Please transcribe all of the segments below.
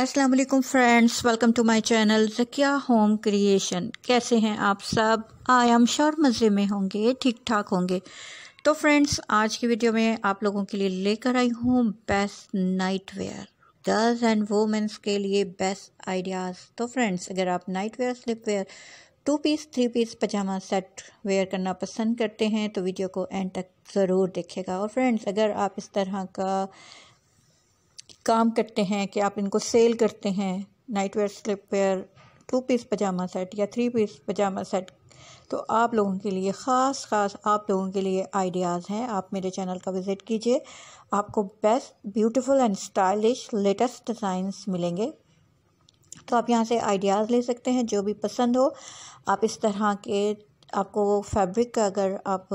अस्सलाम वालेकुम friends welcome to my channel Zakia home creation कैसे हैं आप सब आई एम श्योर मज़े में होंगे ठीक ठाक होंगे तो फ्रेंड्स आज की वीडियो में आप लोगों के लिए लेकर आई हूँ best nightwear girls and womens के लिए बेस्ट आइडियाज़ तो फ्रेंड्स अगर आप nightwear slipwear two piece three piece pyjama set wear करना पसंद करते हैं तो वीडियो को एंड तक ज़रूर देखेगा और फ्रेंड्स अगर आप इस तरह का काम करते हैं कि आप इनको सेल करते हैं nightwear slipwear two piece pyjama set या थ्री पीस पजामा सेट तो आप लोगों के लिए ख़ास ख़ास आप लोगों के लिए आइडियाज़ हैं आप मेरे चैनल का विज़िट कीजिए आपको best beautiful and stylish latest designs मिलेंगे तो आप यहाँ से आइडियाज़ ले सकते हैं जो भी पसंद हो आप इस तरह के आपको फैब्रिक का अगर आप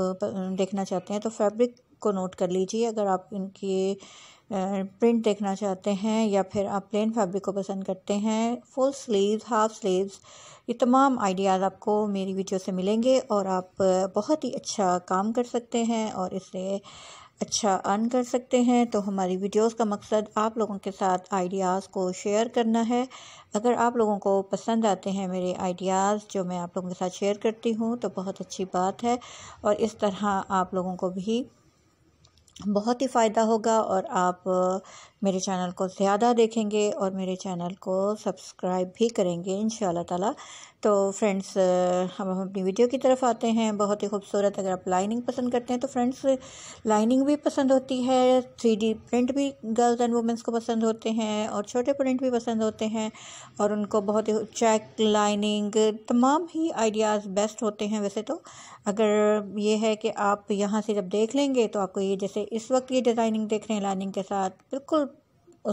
देखना चाहते हैं तो फैब्रिक को नोट कर लीजिए अगर आप इनके प्रिंट देखना चाहते हैं या फिर आप प्लेन फैब्रिक को पसंद करते हैं फुल स्लीव्स हाफ स्लीव्स ये तमाम आइडियाज़ आपको मेरी वीडियो से मिलेंगे और आप बहुत ही अच्छा काम कर सकते हैं और इससे अच्छा अर्न कर सकते हैं तो हमारी वीडियोस का मकसद आप लोगों के साथ आइडियाज़ को शेयर करना है अगर आप लोगों को पसंद आते हैं मेरे आइडियाज़ जो मैं आप लोगों के साथ शेयर करती हूँ तो बहुत अच्छी बात है और इस तरह आप लोगों को भी बहुत ही फ़ायदा होगा और आप मेरे चैनल को ज़्यादा देखेंगे और मेरे चैनल को सब्सक्राइब भी करेंगे इन ताला तो फ्रेंड्स हम अपनी वीडियो की तरफ आते हैं बहुत ही खूबसूरत अगर आप लाइनिंग पसंद करते हैं तो फ्रेंड्स लाइनिंग भी पसंद होती है थ्री प्रिंट भी गर्ल्स एंड वुमेंस को पसंद होते हैं और छोटे प्रिंट भी पसंद होते हैं और उनको बहुत ही चेक लाइनिंग तमाम ही आइडियाज़ बेस्ट होते हैं वैसे तो अगर ये है कि आप यहाँ से जब देख लेंगे तो आपको ये जैसे इस वक्त ये डिज़ाइनिंग देख रहे हैं लाइनिंग के साथ बिल्कुल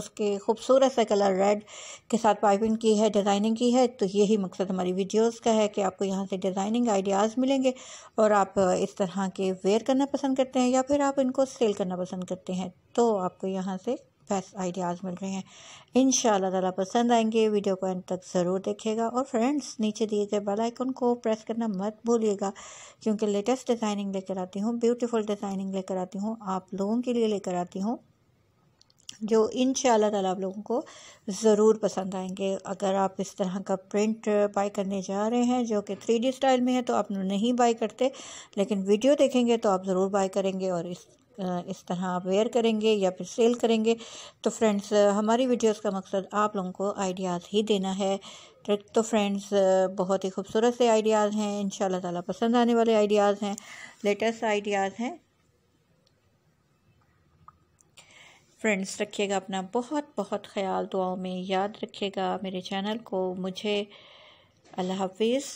उसके खूबसूरत सा कलर रेड के साथ पाइपिंग की है डिज़ाइनिंग की है तो यही मकसद हमारी वीडियोस का है कि आपको यहाँ से डिज़ाइनिंग आइडियाज़ मिलेंगे और आप इस तरह के वेयर करना पसंद करते हैं या फिर आप इनको सेल करना पसंद करते हैं तो आपको यहाँ से आइडियाज़ मिल रहे हैं इन ताला पसंद आएंगे वीडियो को एंड तक ज़रूर देखिएगा और फ्रेंड्स नीचे दिए गए बेल आइकन को प्रेस करना मत भूलिएगा क्योंकि लेटेस्ट डिज़ाइनिंग लेकर आती हूँ ब्यूटीफुल डिज़ाइनिंग लेकर आती हूँ आप लोगों के लिए लेकर आती हूँ जो इन ताला आप लोगों को ज़रूर पसंद आएंगे अगर आप इस तरह का प्रिंट बाई करने जा रहे हैं जो कि थ्री स्टाइल में है तो आप नहीं बाई करते लेकिन वीडियो देखेंगे तो आप ज़रूर बाई करेंगे और इस इस तरह आप वेयर करेंगे या फिर सेल करेंगे तो फ्रेंड्स हमारी वीडियोस का मकसद आप लोगों को आइडियाज़ ही देना है ट्रिक तो फ्रेंड्स बहुत ही खूबसूरत से आइडियाज़ हैं इन ताला पसंद आने वाले आइडियाज़ हैं लेटेस्ट आइडियाज़ हैं फ्रेंड्स रखिएगा अपना बहुत बहुत ख्याल दुआओं में याद रखिएगा मेरे चैनल को मुझे अल्लाह हाफिज़